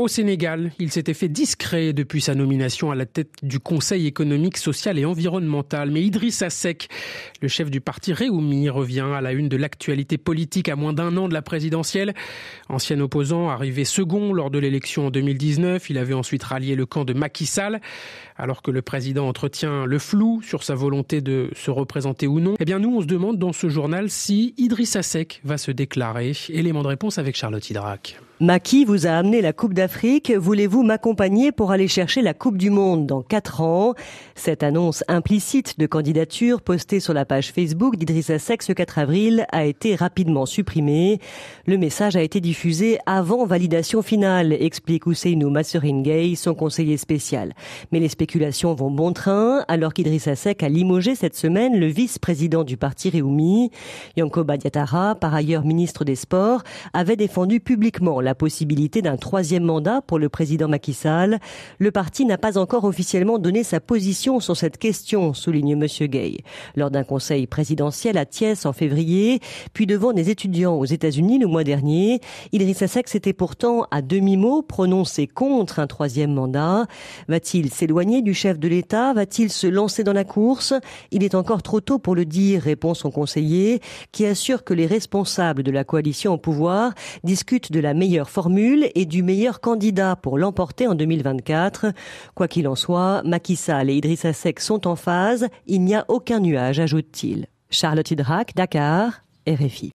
Au Sénégal, il s'était fait discret depuis sa nomination à la tête du Conseil économique, social et environnemental. Mais Idriss sasek le chef du parti Réoumi, revient à la une de l'actualité politique à moins d'un an de la présidentielle. Ancien opposant, arrivé second lors de l'élection en 2019, il avait ensuite rallié le camp de Macky Sall. Alors que le président entretient le flou sur sa volonté de se représenter ou non, eh bien nous, on se demande dans ce journal si Idriss Assek va se déclarer. Élément de réponse avec Charlotte Hydrac. Maki vous a amené la Coupe d'Afrique. Voulez-vous m'accompagner pour aller chercher la Coupe du Monde dans quatre ans? Cette annonce implicite de candidature postée sur la page Facebook d'Idrissa Seck ce 4 avril a été rapidement supprimée. Le message a été diffusé avant validation finale, explique Ousseinou Masseringay, son conseiller spécial. Mais les spéculations vont bon train, alors qu'Idrissa Seck a limogé cette semaine le vice-président du parti Réoumi. Yanko Badiatara, par ailleurs ministre des Sports, avait défendu publiquement la possibilité d'un troisième mandat pour le président Macky Sall, le parti n'a pas encore officiellement donné sa position sur cette question, souligne M. Gay. Lors d'un conseil présidentiel à Thiès en février, puis devant des étudiants aux États-Unis le mois dernier, Idrissa que s'était pourtant à demi-mot prononcé contre un troisième mandat. Va-t-il s'éloigner du chef de l'État Va-t-il se lancer dans la course Il est encore trop tôt pour le dire, répond son conseiller, qui assure que les responsables de la coalition au pouvoir discutent de la meilleure formule et du meilleur candidat pour l'emporter en 2024. Quoi qu'il en soit, Macky Sall et Idrissa Seck sont en phase, il n'y a aucun nuage, ajoute-t-il. Charlotte Hydrac, Dakar, RFI.